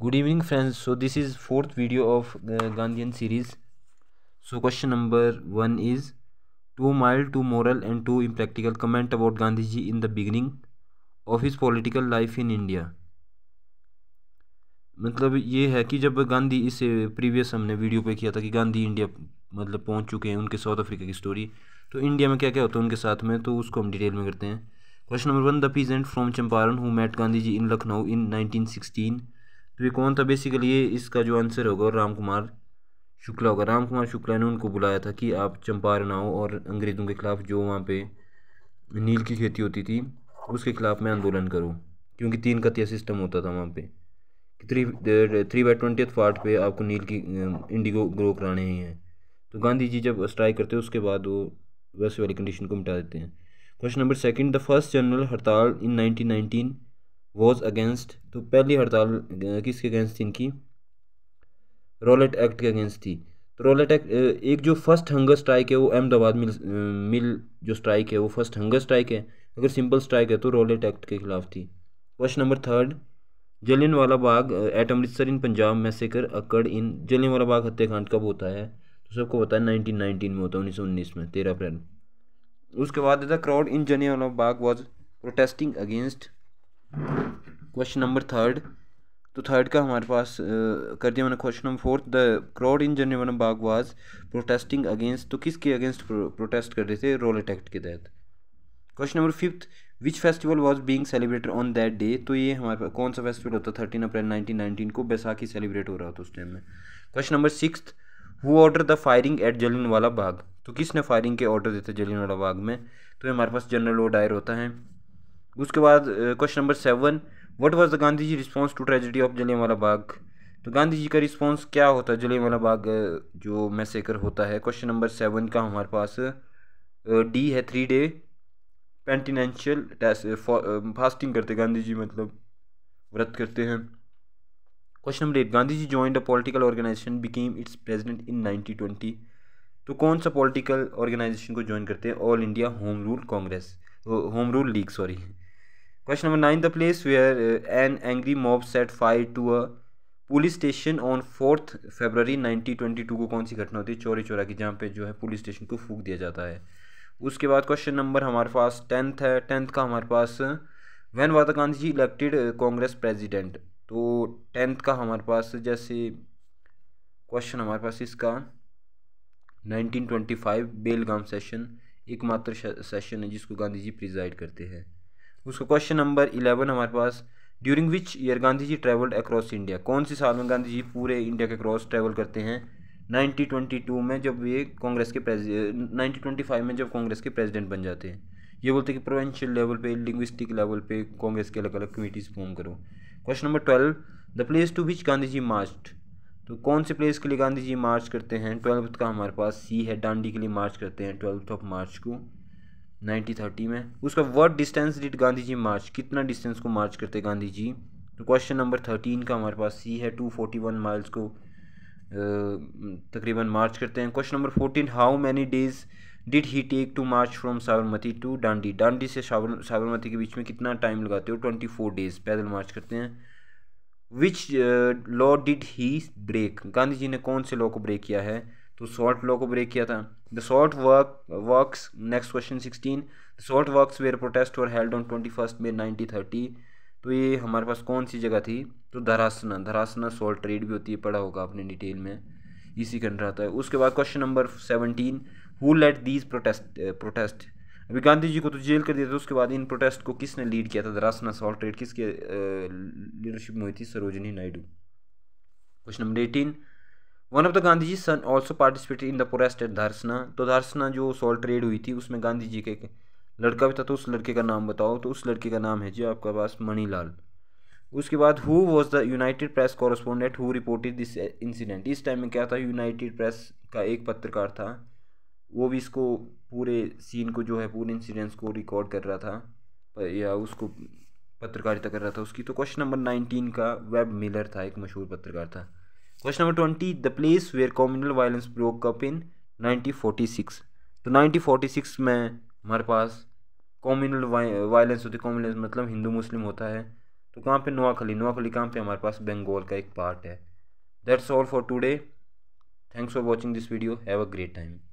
good evening friends so this is fourth video of Gandhi series so question number one is too mild too moral and too impractical comment about Gandhi ji in the beginning of his political life in India मतलब ये है कि जब गांधी इस previous हमने video पे किया था कि गांधी इंडिया मतलब पहुंच चुके हैं उनके साउथ अफ्रीका की स्टोरी तो इंडिया में क्या क्या होता है उनके साथ में तो उसको हम डिटेल में करते हैं question number one the peasant from Champaran who met Gandhi ji in Lucknow in nineteen sixteen तो ये कौन था बेसिकली ये इसका जो आंसर होगा राम कुमार शुक्ला होगा राम कुमार शुक्ला ने उनको बुलाया था कि आप चंपारण आओ और अंग्रेज़ों के ख़िलाफ़ जो वहाँ पे नील की खेती होती थी उसके ख़िलाफ़ मैं आंदोलन करूँ क्योंकि तीन कतिया सिस्टम होता था वहाँ पर थ्री थ्री बाई ट्वेंटी फाट पे आपको नील की इंडिगो uh, ग्रो कराने ही हैं तो गांधी जी जब स्ट्राइक करते हैं उसके बाद वो वैसे वाली कंडीशन को मिटा देते हैं question number second the first general हड़ताल इन 1919 वॉज अगेंस्ट तो पहली हड़ताल किसके अगेंस्ट थी इनकी रोलेट एक्ट के अगेंस्ट थी तो रोलेट एक्ट एक जो फर्स्ट हंगर स्ट्राइक है वो अहमदाबाद मिल मिल जो स्ट्राइक है वो फर्स्ट हंगर स्ट्राइक है अगर सिंपल स्ट्राइक है तो रोलेट एक्ट के खिलाफ थी क्वेश्चन नंबर थर्ड वाला बाग एट अमृतसर इन पंजाब में से कर अकड़ इन वाला बाग हत्याकांड कब होता है तो सबको पता है नाइनटीन नाइनटीन में होता है उन्नीस सौ उन्नीस में तेरह अप्रैल उसके बाद द क्राउड इन वाला बाग was protesting against question number third तो थर्ड का हमारे पास कर दिया मैंने question number fourth the crowd in general बाग वाज प्रोटेस्टिंग अगेंस्ट तो किसके अगेंस्ट प्रोटेस्ट कर रहे थे रोलेट एक्ट के तहत question number fifth which festival was being celebrated on that day तो ये हमारे पास कौन सा फेस्टिवल होता थर्टीन अप्रैल नाइनटीन नाइनटीन को बैसाखी सेलिब्रेट हो रहा था उस टाइम में question number six who order the firing at Jallianwala Bagh तो किसने फायरिंग के ऑर्डर देते जलिन वाला बाग में तो ये हमारे पास जनरल ओ डायर होता है उसके बाद question number seven what was the Gandhi ji response to tragedy of Jallianwala Bagh तो गांधी जी का रिस्पॉन्स क्या होता है जलियांवाला बाग जो मैसेकर होता है क्वेश्चन नंबर सेवन का हमारे पास डी है थ्री डे पेंटिनेंशियल फास्टिंग करते गांधी जी मतलब व्रत करते हैं question number eight Gandhi ji joined a political organisation became its president in 1920 तो कौन सा पॉलिटिकल ऑर्गेनाइजेशन को ज्वाइन करते हैं All India Home Rule Congress Home Rule League sorry question number nine the place where an angry mob set fire to a police station on fourth February 1922 को कौन सी घटना होती है चोरी चोरा की जहाँ पे जो है पुलिस स्टेशन को फूक दिया जाता है उसके बाद क्वेश्चन नंबर हमारे पास टेंथ है टेंथ का हमारे पास when was Gandhi ji elected Congress president तो टेंथ का हमारे पास जैसे क्वेश्चन हमारे पास इसका 1925 बेलगाम सेशन एकमात्र सेशन है जिसको गांधी जी प्रिजाइड करते हैं उसका क्वेश्चन नंबर इलेवन हमारे पास during which year Gandhi ji travelled across India कौन से साल में गांधी जी पूरे इंडिया के अक्रॉस ट्रैवल करते हैं 1922 में जब ये कांग्रेस के नाइनटीन ट्वेंटी फाइव में जब कांग्रेस के प्रेसिडेंट बन जाते हैं ये बोलते हैं कि प्रोवेंशियल लेवल पे लिंग्विस्टिक लेवल पे कांग्रेस के अलग अलग कमेटीज़ फॉर्म करो question number twelve the place to which Gandhi ji march तो कौन से प्लेस के लिए गांधी जी मार्च करते हैं ट्वेल्थ का हमारे पास सी है डांडी के लिए मार्च करते हैं ट्वेल्थ ऑफ मार्च को 1930 में उसका word distance did Gandhi ji march कितना डिस्टेंस को मार्च करते गांधी जी तो क्वेश्चन नंबर थर्टीन का हमारे पास सी है टू फोर्टी वन माइल्स को तकरीबन मार्च करते हैं question number fourteen how many days did he take to march from Sabarmati to Dandi Dandi से साबरमती के बीच में कितना टाइम लगाते हो ट्वेंटी फोर डेज पैदल मार्च करते हैं which law did he break Gandhi ji ने कौन से लॉ को ब्रेक किया है तो शॉर्ट लॉ को ब्रेक किया था the short work work next question sixteen the work where protest are held on twenty first May nineteen thirty तो ये हमारे पास कौन सी जगह थी तो धरासना धरासना सॉल्ट ट्रेड भी होती है पढ़ा होगा आपने डिटेल में इसी के अंडर आता है उसके बाद question number seventeen who led these protest protest अभी गांधी जी को तो जेल कर दिया था उसके बाद इन प्रोटेस्ट को किसने लीड किया था धरासना सॉल्ट ट्रेड किसके लीडरशिप में हुई थी Sarojini Naidu question number eighteen one of the Gandhi ji son also participated in the protest at Dharasana तो धारसना जो सॉल्ट ट्रेड हुई थी उसमें गांधी जी के लड़का भी था तो उस लड़के का नाम बताओ तो उस लड़के का नाम है जी आपका पास मणिलाल उसके बाद who was the United Press correspondent who reported this incident इस टाइम में क्या था यूनाइटेड प्रेस का एक पत्रकार था वो भी इसको पूरे सीन को जो है पूरे इंसिडेंट्स को रिकॉर्ड कर रहा था या उसको पत्रकारिता कर रहा था उसकी तो क्वेश्चन नंबर नाइनटीन का वेब मिलर था एक मशहूर पत्रकार था question number twenty the place where communal violence broke up in 1946 तो 1946 में हमारे पास कॉम्युनल वायलेंस होती है कॉम्यूनल मतलब हिंदू मुस्लिम होता है तो कहाँ पे नोआखली नोआखली कहाँ पे हमारे पास बंगाल का एक पार्ट है that's all for today thanks for watching this video have a great time